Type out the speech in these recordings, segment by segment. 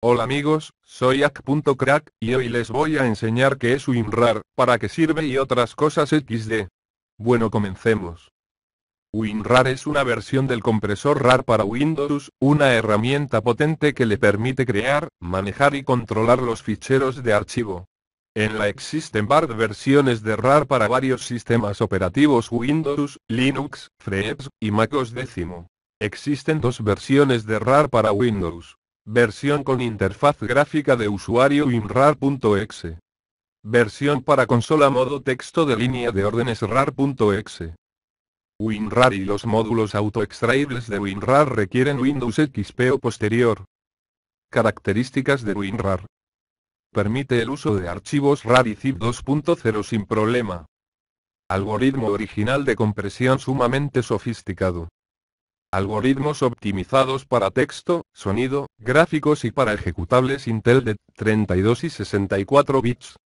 Hola amigos, soy Ak.crack, y hoy les voy a enseñar qué es WinRAR, para qué sirve y otras cosas XD. Bueno comencemos. WinRAR es una versión del compresor RAR para Windows, una herramienta potente que le permite crear, manejar y controlar los ficheros de archivo. En la existen varias versiones de RAR para varios sistemas operativos Windows, Linux, FreeBSD y MacOS X. Existen dos versiones de RAR para Windows. Versión con interfaz gráfica de usuario WinRAR.exe. Versión para consola modo texto de línea de órdenes RAR.exe. WinRAR y los módulos autoextraíbles de WinRAR requieren Windows XP o posterior. Características de WinRAR. Permite el uso de archivos RAR y ZIP 2.0 sin problema. Algoritmo original de compresión sumamente sofisticado. Algoritmos optimizados para texto, sonido, gráficos y para ejecutables Intel de 32 y 64 bits.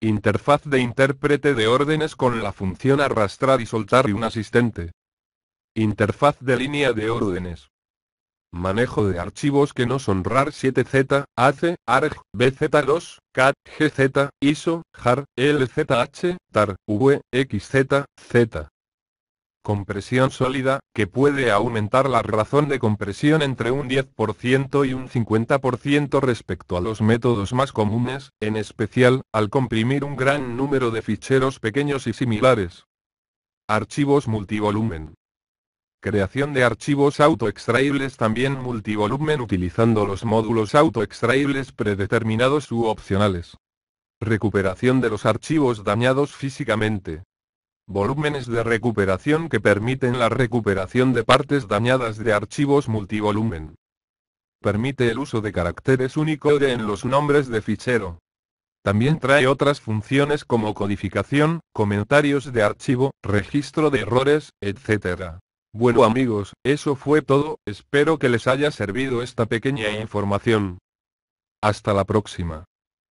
Interfaz de intérprete de órdenes con la función arrastrar y soltar y un asistente. Interfaz de línea de órdenes. Manejo de archivos que no son RAR 7Z, AC, ARG, BZ2, CAT, GZ, ISO, JAR, LZH, TAR, V, XZ, Z compresión sólida, que puede aumentar la razón de compresión entre un 10% y un 50% respecto a los métodos más comunes, en especial, al comprimir un gran número de ficheros pequeños y similares. Archivos multivolumen. Creación de archivos autoextraíbles también multivolumen utilizando los módulos autoextraíbles predeterminados u opcionales. Recuperación de los archivos dañados físicamente volúmenes de recuperación que permiten la recuperación de partes dañadas de archivos multivolumen. Permite el uso de caracteres únicos en los nombres de fichero. También trae otras funciones como codificación, comentarios de archivo, registro de errores, etc. Bueno amigos, eso fue todo, espero que les haya servido esta pequeña información. Hasta la próxima.